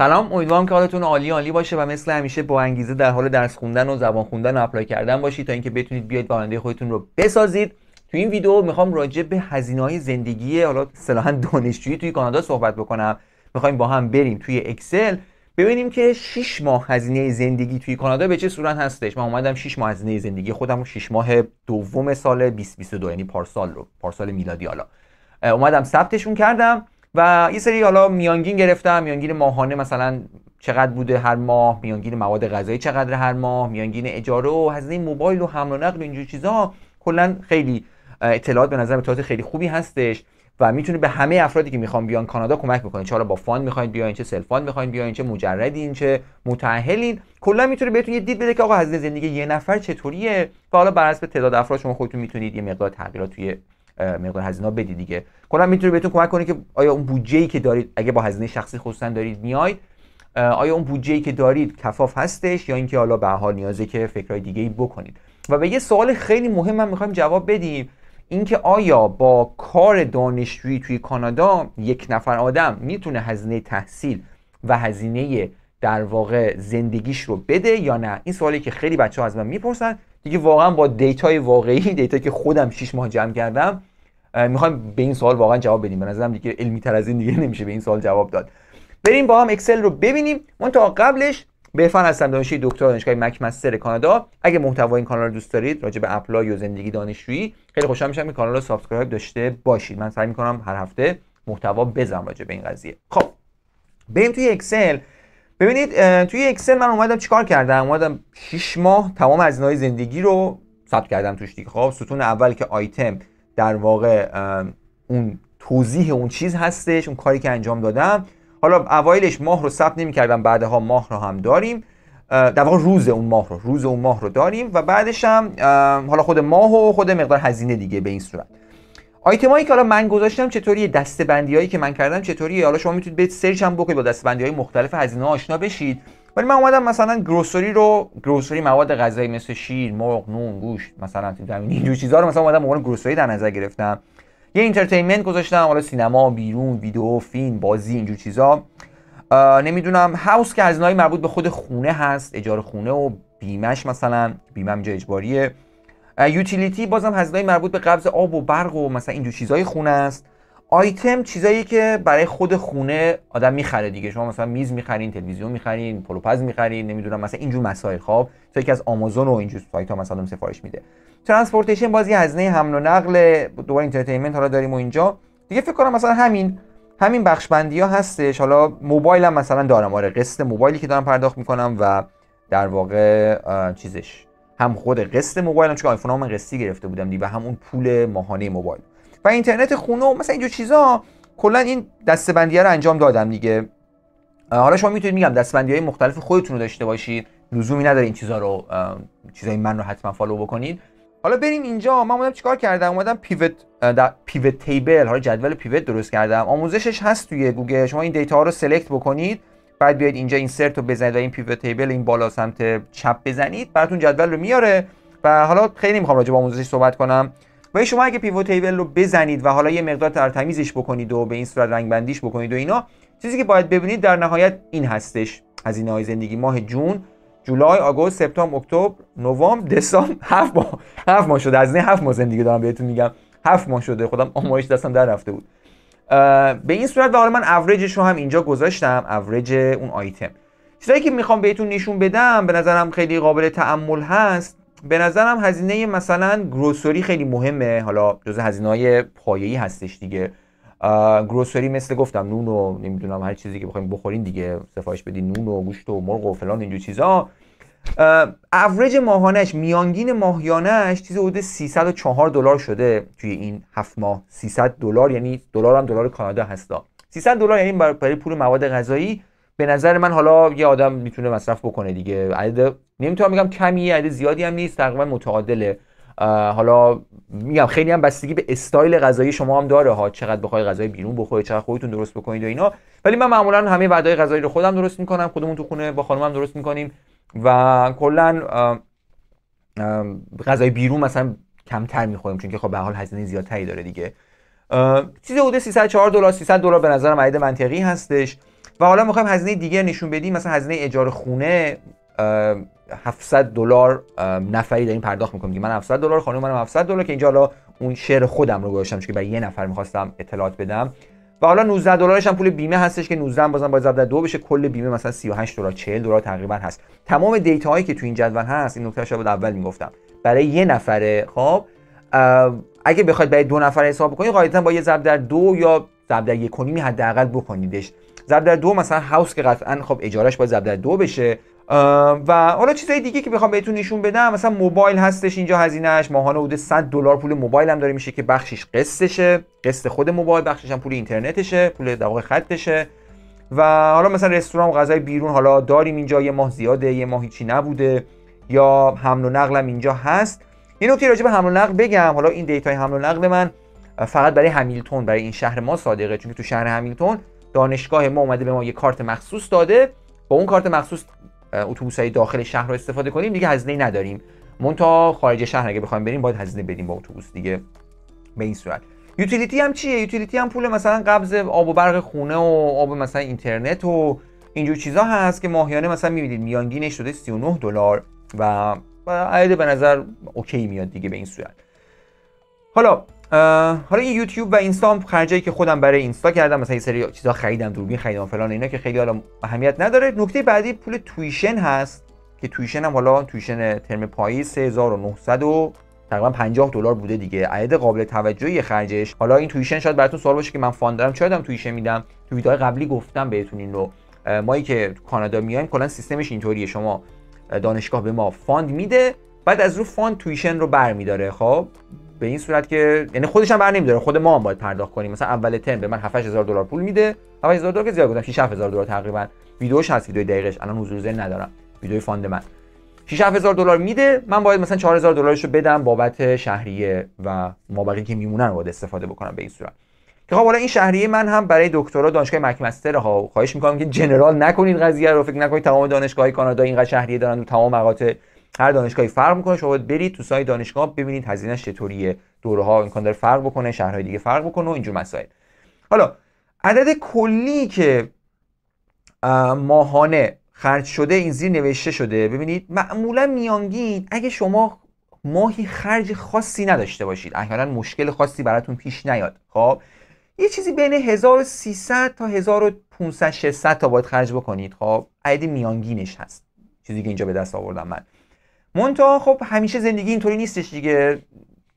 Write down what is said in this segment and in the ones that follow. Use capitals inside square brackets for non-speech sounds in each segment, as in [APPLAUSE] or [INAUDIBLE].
سلام امیدوارم که حالتون عالی عالی باشه و مثل همیشه با انگیزه در حال درس خوندن و زبان خوندن و اپلای کردن باشید تا اینکه بتونید بیاید برنده خودتون رو بسازید تو این ویدیو میخوام راجع به هزینه های زندگی حالا صلاحا دانشجویی توی کانادا صحبت بکنم میخوایم با هم بریم توی اکسل ببینیم که 6 ماه هزینه زندگی توی کانادا به چه صورت هستش من اومدم 6 ماه هزینه زندگی خودم 6 ماه دوم سال 2022 یعنی پارسال رو پارسال میلادی حالا اومدم ثبتشون کردم و یه سری حالا میانگین گرفتم میانگین ماهانه مثلا چقدر بوده هر ماه میانگین مواد غذایی چقدر هر ماه میانگین اجاره و هزینه موبایل و حمل و نقل و اینجور چیزها کلا خیلی اطلاعات به نظر اطلاعات خیلی خوبی هستش و میتونه به همه افرادی که میخوان بیان کانادا کمک بکنه چه حالا با فاند میخواین بیاین چه سلفان میخواین بیاین چه مجردین چه متأهلین کلا میتونه بهتون یه دید بده که آقا هزینه زندگی یه نفر چطوریه و حالا بر تعداد افراد شما خودتون میتونید یه مقدار تغییرات توی مقدار هزینه بدید دیگه کلا میتونه بهتون کمک کنه که آیا اون بودجه ای که دارید اگه با هزینه شخصی خصوصا دارید میاید آیا اون بودجه ای که دارید کفاف هستش یا اینکه حالا به حال نیازه که فکرای دیگه ای بکنید و به یه سوال خیلی مهم هم میخوایم جواب بدیم اینکه آیا با کار دانشجویی توی کانادا یک نفر آدم میتونه هزینه تحصیل و هزینه در واقع زندگیش رو بده یا نه این سوالی که خیلی بچه ها از من میپرسن دیگه واقعا با دیتای واقعی دیتا که خودم 6 ماه جمع کردم میخوایم به این سوال واقعا جواب بدیم به نظرم دیگه علمی تر از این دیگه [LAUGHS] نمیشه به این سوال جواب داد بریم با هم اکسل رو ببینیم من تا قبلش به فن هستم دانشجوی دکتر دانشگاه مکمستر کانادا اگه محتوای این کانال رو دوست دارید راجع به اپلای و زندگی دانشجویی خیلی خوشحال میشم که کانال رو سابسکرایب داشته باشید من سعی میکنم هر هفته محتوا بزنم راجع به این قضیه خب بریم توی اکسل ببینید توی اکسل من اومدم چیکار کردم اومدم 6 ماه تمام از زندگی رو ثبت کردم توش دیگه خب ستون اول که آیتم در واقع اون توضیح اون چیز هستش اون کاری که انجام دادم حالا اوایلش ماه رو ثبت نمیکردم بعدها ماه رو هم داریم در واقع روز اون ماه رو روز اون ماه رو داریم و بعدش هم حالا خود ماه و خود مقدار هزینه دیگه به این صورت هایی که حالا من گذاشتم چطوری دسته بندی هایی که من کردم چطوریه حالا شما میتونید به سرچ هم بکنید با دسته بندی های مختلف هزینه آشنا بشید ولی من اومدم مثلا گروسری رو گروسری مواد غذایی مثل شیر، مرغ، نون، گوشت مثلا اینجور چیزها رو مثلا اومدم گروسری در نظر گرفتم یه اینترتینمنت گذاشتم حالا سینما، بیرون، ویدیو، فیلم، بازی اینجور چیزا نمیدونم هاوس که هزینه‌های مربوط به خود خونه هست، اجاره خونه و بیمش مثلا بیمه اینجا اجباریه یوتیلیتی بازم هزینه‌های مربوط به قبض آب و برق و مثلا اینجور چیزای خونه است آیتم چیزایی که برای خود خونه آدم میخره دیگه شما مثلا میز میخرین تلویزیون میخرین پلوپز میخرین نمیدونم مثلا اینجور مسائل خواب تو که از آمازون و اینجور سایت ها مثلا سفارش میده ترانسپورتیشن بازی هزینه حمل و نقل دوباره اینترتینمنت حالا داریم و اینجا دیگه فکر کنم مثلا همین همین بخش بندی ها هستش حالا هم مثلا دارم آره قسط موبایلی که دارم پرداخت میکنم و در واقع چیزش هم خود قسط موبایلم چون آیفون هم من قسطی گرفته بودم دیگه هم پول ماهانه موبایل و اینترنت خونه و مثلا اینجور چیزا کلا این دستبندیه رو انجام دادم دیگه حالا شما میتونید میگم دستبندی های مختلف خودتون رو داشته باشید لزومی نداره این چیزا رو چیزای من رو حتما فالو بکنید حالا بریم اینجا من اومدم چیکار کردم اومدم پیوت در پیوت تیبل حالا جدول پیوت درست کردم آموزشش هست توی گوگل شما این دیتا ها رو سلکت بکنید بعد بیاید اینجا اینسرت رو بزنید و این پیوت تیبل این بالا سمت چپ بزنید براتون جدول رو میاره و حالا خیلی میخوام راجع به صحبت کنم و شما اگه پیوت تیبل رو بزنید و حالا یه مقدار ترتمیزش بکنید و به این صورت رنگ بندیش بکنید و اینا چیزی که باید ببینید در نهایت این هستش این های زندگی ماه جون جولای آگوست سپتامبر اکتبر نوامبر دسامبر هفت ماه هفت ماه شده از نه هفت ماه زندگی دارم بهتون میگم هفت ماه شده خودم آمایش دستم در رفته بود به این صورت و حالا من اوریجش رو هم اینجا گذاشتم اوریج اون آیتم چیزایی که میخوام بهتون نشون بدم به نظرم خیلی قابل تعمل هست به نظرم هزینه مثلا گروسوری خیلی مهمه حالا جز هزینه های پایه‌ای هستش دیگه گروسوری مثل گفتم نون و نمیدونم هر چیزی که بخوایم بخورین دیگه سفارش بدین نون و گوشت و مرغ و فلان اینجور چیزا اوریج ماهانش میانگین ماهیانش چیز حدود 304 دلار شده توی این هفت ماه 300 دلار یعنی دلار هم دلار کانادا هستا 300 دلار یعنی برای پول مواد غذایی به نظر من حالا یه آدم میتونه مصرف بکنه دیگه عدد نمیتونم میگم کمی عدد زیادی هم نیست تقریبا متعادله حالا میگم خیلی هم بستگی به استایل غذایی شما هم داره ها چقدر بخوای غذای بیرون بخوری چقدر خودتون درست بکنید و اینا ولی من معمولا همه وعده غذایی رو خودم درست میکنم خودمون تو خونه با هم درست میکنیم و کلا غذای بیرون مثلا کمتر میخوریم چون که خب به حال هزینه زیادتری داره دیگه چیز حدود 304 دلار 300 دلار به نظرم عدد منطقی هستش و حالا میخوایم هزینه دیگر نشون بدیم مثلا هزینه اجاره خونه 700 دلار نفری داریم پرداخت میکنیم من 700 دلار خانم من 700 دلار که اینجا حالا اون شعر خودم رو گذاشتم چون برای یه نفر میخواستم اطلاعات بدم و حالا 19 دلارش هم پول بیمه هستش که 19 بازم باید ضرب در دو بشه کل بیمه مثلا 38 دلار 40 دلار تقریبا هست تمام دیتا هایی که تو این جدول هست این نکته بود اول میگفتم برای یه نفره خب اگه بخواید برای دو نفر حساب بکنید قاعدتا با یه ضرب در دو یا ضرب در یک حداقل بکنیدش ضرب در دو مثلا هاوس که قطعا خب اجارش باید ضرب در دو بشه و حالا چیزای دیگه که بخوام بهتون نشون بدم مثلا موبایل هستش اینجا هزینهش ماهانه حدود 100 دلار پول موبایل هم داره میشه که بخشش قسطشه قسط خود موبایل بخشش هم پول اینترنتشه پول در خطشه و حالا مثلا رستوران و غذای بیرون حالا داریم اینجا یه ماه زیاده یه ماه هیچی نبوده یا حمل و نقلم اینجا هست یه نکته راجع به حمل و نقل بگم حالا این دیتای حمل و نقل من فقط برای همیلتون برای این شهر ما صادقه چون تو شهر همیلتون دانشگاه ما اومده به ما یه کارت مخصوص داده با اون کارت مخصوص اتوبوس های داخل شهر رو استفاده کنیم دیگه هزینه نداریم مونتا خارج شهر اگه بخوایم بریم باید هزینه بدیم با اتوبوس دیگه به این صورت یوتیلیتی هم چیه یوتیلیتی هم پول مثلا قبض آب و برق خونه و آب مثلا اینترنت و اینجور چیزا هست که ماهیانه مثلا میبینید میانگینش شده 39 دلار و عدد به نظر اوکی میاد دیگه به این صورت حالا حالا این یوتیوب و اینستا هم خرجایی که خودم برای اینستا کردم مثلا یه سری چیزا خریدم دوربین خریدم فلان اینا که خیلی حالا اهمیت نداره نکته بعدی پول تویشن هست که تویشن هم حالا تویشن ترم پایی 3900 و تقریبا 50 دلار بوده دیگه عدد قابل توجهی خرجش حالا این تویشن شاید براتون سوال باشه که من فاند دارم چرا دارم تویشن میدم تو ویدیوهای قبلی گفتم بهتون این رو مایی که کانادا میایم کلا سیستمش اینطوریه شما دانشگاه به ما فاند میده بعد از رو فاند تویشن رو برمیداره خب به این صورت که یعنی خودش هم بر نمیداره خود ما هم باید پرداخت کنیم مثلا اول ترم به من 7 دلار پول میده 7 دلار که زیاد گفتم 6 دلار تقریبا ویدیوش هست ویدیو دقیقش الان حضور ذهن ندارم ویدیو فاند من 6 دلار میده من باید مثلا 4000 دلارشو بدم بابت شهریه و مابقی که میمونن رو باید استفاده بکنم به این صورت که خب حالا این شهریه من هم برای دکترا دانشگاه مکمستر ها خواهش میکنم که جنرال نکنید قضیه رو فکر نکنید تمام دانشگاه کانادا اینقدر شهریه دارن و تمام مقاطع هر دانشگاهی فرق میکنه شما باید برید تو سایت دانشگاه ببینید هزینه چطوریه دوره ها امکان داره فرق بکنه شهرهای دیگه فرق بکنه و اینجور مسائل حالا عدد کلی که ماهانه خرج شده این زیر نوشته شده ببینید معمولا میانگین اگه شما ماهی خرج خاصی نداشته باشید احیانا مشکل خاصی براتون پیش نیاد خب یه چیزی بین 1300 تا 1500 600 تا باید خرج بکنید خب عدد میانگینش هست چیزی که اینجا به دست آوردم من منتها خب همیشه زندگی اینطوری نیستش دیگه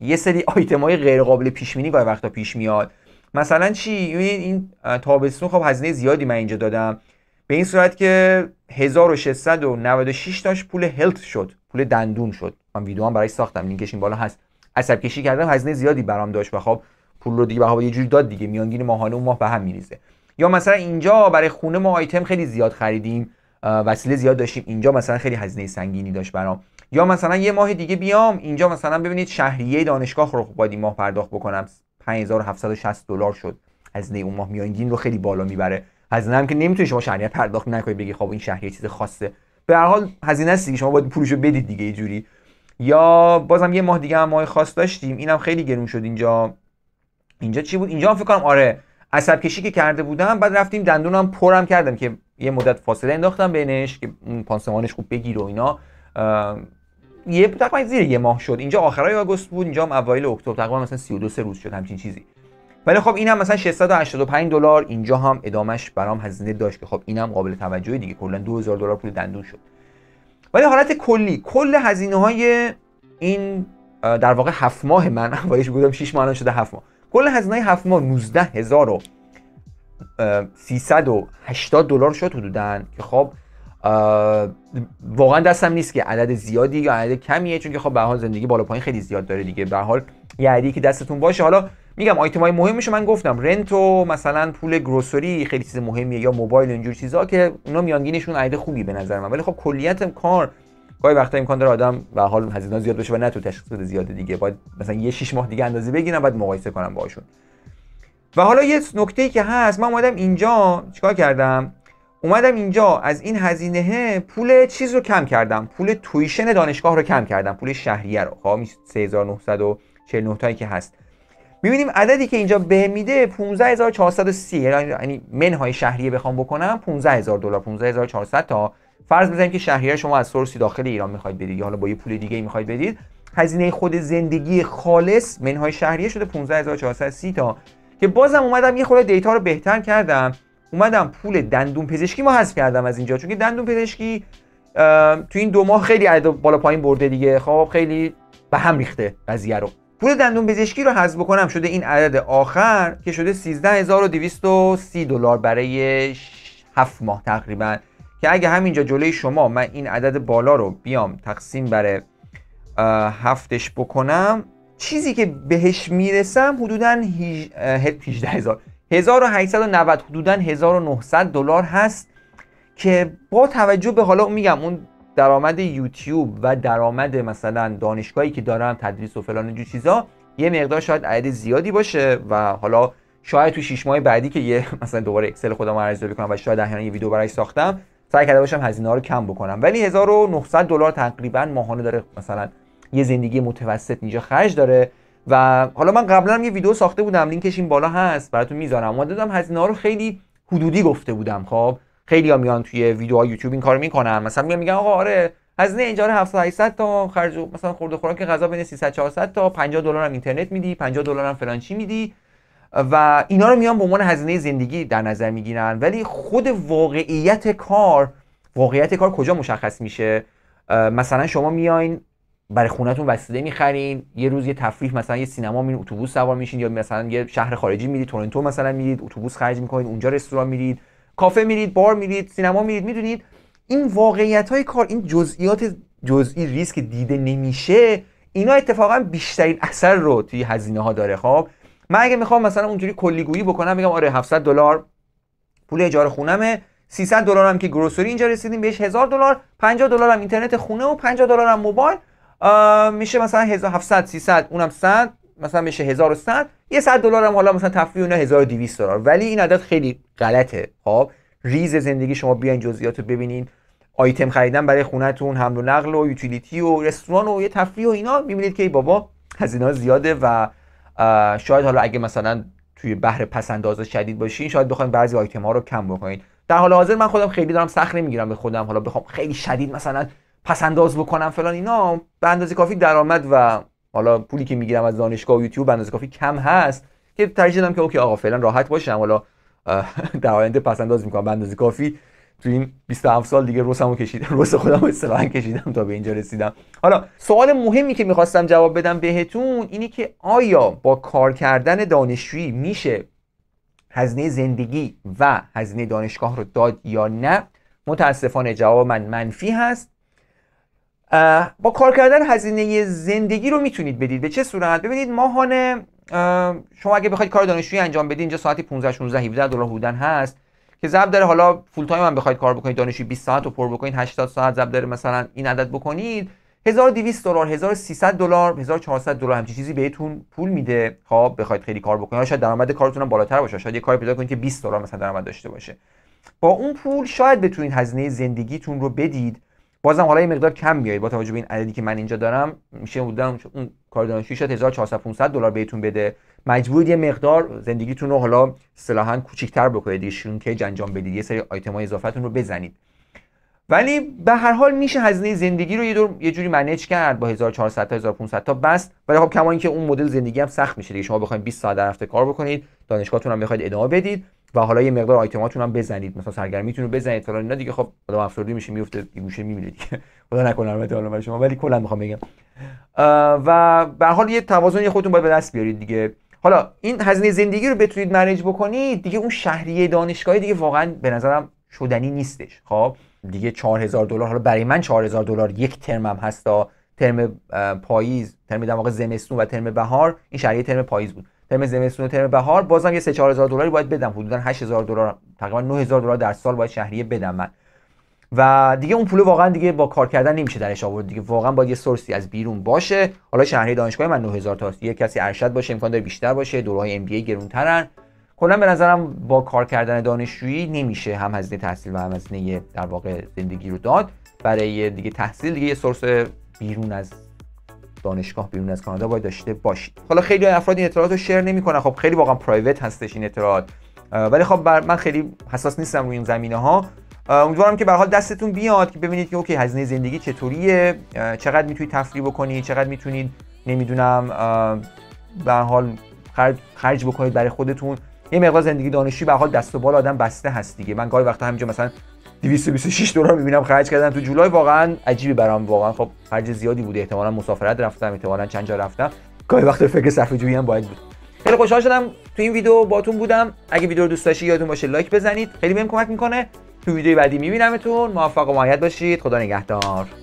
یه سری های غیر قابل پیش بینی گاهی وقتا پیش میاد مثلا چی این تابستون خب هزینه زیادی من اینجا دادم به این صورت که 1696 تاش پول هلت شد پول دندون شد من ویدیو هم برای ساختم لینکش این بالا هست عصب کشی کردم هزینه زیادی برام داشت و خب پول رو دیگه به یه جوری داد دیگه میانگین ماهانه اون ماه به هم میریزه یا مثلا اینجا برای خونه ما آیتم خیلی زیاد خریدیم وسیله زیاد داشتیم اینجا مثلا خیلی هزینه سنگینی داشت برام یا مثلا یه ماه دیگه بیام اینجا مثلا ببینید شهریه دانشگاه رو باید ماه پرداخت بکنم 5760 دلار شد هزینه اون ماه میانگین رو خیلی بالا میبره هزینه که نمیتونی شما شهریه پرداخت نکنید بگی خب این شهریه چیز خاصه به هر حال هزینه است دیگه شما باید پولشو بدید دیگه یه جوری یا بازم یه ماه دیگه هم ماه خاص داشتیم اینم خیلی گرون شد اینجا اینجا چی بود اینجا فکر کنم آره عصب کشی که کرده بودم بعد رفتیم دندونم پرم کردم که یه مدت فاصله انداختم بینش که پانسمانش خوب بگیر و اینا یه تقریبا زیر یه ماه شد اینجا آخرای آگوست بود اینجا هم اوایل اکتبر تقریبا مثلا 32 سه روز شد همچین چیزی ولی خب اینم مثلا 685 دلار اینجا هم ادامش برام هزینه داشت که خب اینم قابل توجهی دیگه کلا 2000 دلار پول دندون شد ولی حالت کلی کل هزینه های این در واقع هفت ماه من اوایش [LAUGHS] بودم 6 ماه شده هفت ماه کل هزینه های هفت ماه 19000 380 دلار شد حدودا که خب واقعا دستم نیست که عدد زیادی یا عدد کمیه چون که خب به حال زندگی بالا پایین خیلی زیاد داره دیگه به حال یه عددی که دستتون باشه حالا میگم آیتم های مهمشو من گفتم رنت و مثلا پول گروسری خیلی چیز مهمیه یا موبایل و اینجور چیزا که اونا میانگینشون عدد خوبی به نظر من ولی خب کلیت کار گاهی وقتا امکان داره آدم و حال هزینه زیاد بشه و نه تو تشخیص بده دیگه باید مثلا یه 6 ماه دیگه اندازه بگیرم بعد مقایسه کنم باشون و حالا یه نکته ای که هست من اومدم اینجا چیکار کردم اومدم اینجا از این هزینه پول چیز رو کم کردم پول تویشن دانشگاه رو کم کردم پول شهریه رو خب 3949 تایی که هست میبینیم عددی که اینجا به میده 15430 یعنی منهای شهریه بخوام بکنم 15000 دلار 15400 تا فرض بزنیم که شهریه شما از سورسی داخل ایران میخواید بدید یا حالا با یه پول دیگه میخواید بدید هزینه خود زندگی خالص منهای شهریه شده 15430 تا که بازم اومدم یه خورده دیتا رو بهتر کردم اومدم پول دندون پزشکی ما حذف کردم از اینجا چون که دندون پزشکی تو این دو ماه خیلی عدد بالا پایین برده دیگه خب خیلی به هم ریخته قضیه رو پول دندون پزشکی رو حذف بکنم شده این عدد آخر که شده 13230 دلار برای 7 ماه تقریبا که اگه همینجا جلوی شما من این عدد بالا رو بیام تقسیم بر هفتش بکنم چیزی که بهش میرسم حدودا 18 هزار 1890 حدودا 1900 دلار هست که با توجه به حالا میگم اون درآمد یوتیوب و درآمد مثلا دانشگاهی که دارم تدریس و فلان جو چیزا یه مقدار شاید عدد زیادی باشه و حالا شاید تو 6 ماه بعدی که یه [LAUGHS] مثلا دوباره اکسل خودم ارزیابی کنم و شاید احیانا یه ویدیو برای ساختم سعی کرده باشم هزینه رو کم بکنم ولی 1900 دلار تقریبا ماهانه داره مثلا یه زندگی متوسط اینجا خرج داره و حالا من قبلا هم یه ویدیو ساخته بودم لینکش این بالا هست براتون میذارم اومده دادم هزینه رو خیلی حدودی گفته بودم خب خیلی ها میان توی ویدیوهای یوتیوب این کارو میکنن مثلا میان میگن آقا آره هزینه اینجا 700 800 تا خرج مثلا خورده خوراک غذا بین 300 400 تا 50 دلار هم اینترنت میدی 50 دلار هم فلان چی میدی و اینا رو میان به عنوان هزینه زندگی در نظر میگیرن ولی خود واقعیت کار واقعیت کار کجا مشخص میشه مثلا شما میاین برای خونتون وسیله میخرین یه روز یه تفریح مثلا یه سینما میرین اتوبوس سوار میشین یا مثلا یه شهر خارجی میرید تورنتو مثلا میرید اتوبوس خرج میکنید اونجا رستوران میرید کافه میرید بار میرید سینما میرید میدونید این واقعیت های کار این جزئیات جزئی ریسک دیده نمیشه اینا اتفاقا بیشترین اثر رو توی هزینه ها داره خب من اگه میخوام مثلا اونجوری کلیگویی بکنم میگم آره 700 دلار پول اجاره خونمه 300 دلار هم که گروسری اینجا رسیدیم بهش 1000 دلار 50 دلار هم اینترنت خونه و 50 دلار هم موبایل میشه مثلا 1700 300 اونم 100 مثلا میشه 1100 یه 100 دلار هم حالا مثلا تفریح اون 1200 دلار ولی این عدد خیلی غلطه خب ریز زندگی شما بیاین جزئیات رو ببینین آیتم خریدن برای خونتون حمل و نقل و یوتیلیتی و رستوران و یه تفریح و اینا میبینید که ای بابا هزینه زیاده و شاید حالا اگه مثلا توی بحر انداز شدید باشین شاید بخواید بعضی آیتم ها رو کم بکنید در حال حاضر من خودم خیلی دارم سخت نمیگیرم به خودم حالا بخوام خیلی شدید مثلا پس انداز بکنم فلان اینا به اندازه کافی درآمد و حالا پولی که میگیرم از دانشگاه و یوتیوب به اندازه کافی کم هست که ترجیح دادم که اوکی آقا فعلا راحت باشم حالا [LAUGHS] در آینده انداز میکنم به اندازه کافی تو این 27 سال دیگه روسمو کشیدم [LAUGHS] روس خودم رو کشیدم تا به اینجا رسیدم حالا سوال مهمی که میخواستم جواب بدم بهتون اینی که آیا با کار کردن دانشجویی میشه هزینه زندگی و هزینه دانشگاه رو داد یا نه متاسفانه جواب من منفی هست با کار کردن هزینه زندگی رو میتونید بدید به چه صورت ببینید ماهانه شما اگه بخواید کار دانشجویی انجام بدید اینجا ساعتی 15 16 17 دلار بودن هست که ضرب داره حالا فول تایم هم بخواید کار بکنید دانشجو 20 ساعت رو پر بکنید 80 ساعت ضرب داره مثلا این عدد بکنید 1200 دلار 1300 دلار 1400 دلار همچین چیزی بهتون پول میده خب بخواید خیلی کار بکنید شاید درآمد کارتون هم بالاتر باشه شاید یه کاری پیدا کنید که 20 دلار مثلا درآمد داشته باشه با اون پول شاید بتونید هزینه زندگیتون رو بدید بازم حالا این مقدار کم میاد با توجه به این عددی که من اینجا دارم میشه بودم اون کار شاید 1400 دلار بهتون بده مجبورید یه مقدار زندگیتون رو حالا صلاحا کوچیک‌تر بکنید ایشون که انجام بدید یه سری آیتم های اضافتون رو بزنید ولی به هر حال میشه هزینه زندگی رو یه, دور یه جوری منیج کرد با 1400 تا 1500 تا بس ولی خب کما اینکه اون مدل زندگی هم سخت میشه دیگه شما بخواید 20 ساعت هفته کار بکنید دانشگاهتون هم بخواید ادامه بدید و حالا یه مقدار آیتماتون هم بزنید مثلا سرگرمیتون رو بزنید فلان اینا دیگه خب آدم افسرده میشه میفته گوشه میمیره دیگه [LAUGHS] خدا نکنه البته حالا شما ولی کلا میخوام بگم و به حال یه توازنی خودتون باید به دست بیارید دیگه حالا این هزینه زندگی رو بتونید منیج بکنید دیگه اون شهریه دانشگاهی دیگه واقعا به نظرم شدنی نیستش خب دیگه 4000 دلار حالا برای من 4000 دلار یک ترمم هستا ترم پاییز ترم در واقع زمستون و ترم بهار این شهریه ترم پاییز بود ترم زمستون و ترم بهار بازم یه 3 4000 دلاری باید بدم حدودا 8000 دلار تقریبا 9000 دلار در سال باید شهریه بدم من و دیگه اون پول واقعا دیگه با کار کردن نمیشه درش آورد دیگه واقعا باید یه سورسی از بیرون باشه حالا شهریه دانشگاه من 9000 تاست یه کسی ارشد باشه امکان داره بیشتر باشه دورهای ام بی ای گرونترن کلا به نظرم با کار کردن دانشجویی نمیشه هم هزینه تحصیل و هم هزینه در واقع زندگی رو داد برای دیگه تحصیل دیگه یه سورس بیرون از دانشگاه بیرون از کانادا باید داشته باشید حالا خیلی افراد این اطلاعات رو شیر نمیکنن خب خیلی واقعا پرایوت هستش این اطلاعات ولی خب بر من خیلی حساس نیستم روی این زمینه ها امیدوارم که به حال دستتون بیاد که ببینید که اوکی هزینه زندگی چطوریه چقدر میتونید تفریح بکنی، چقدر میتونید نمیدونم به حال خرج بکنید برای خودتون یه مقدار زندگی دانشی، به حال دست و بال آدم بسته هست دیگه من گاهی وقتا همینجا مثلا 226 دلار میبینم خرج کردن تو جولای واقعا عجیبی برام واقعا خب خرج زیادی بوده احتمالا مسافرت رفتم احتمالا چند جا رفتم گاهی وقت فکر صرفه جویی هم باید بود خیلی خوشحال شدم تو این ویدیو باتون بودم اگه ویدیو رو دوست داشتید یادتون باشه لایک بزنید خیلی بهم کمک میکنه تو ویدیو بعدی میبینمتون موفق و معید باشید خدا نگهدار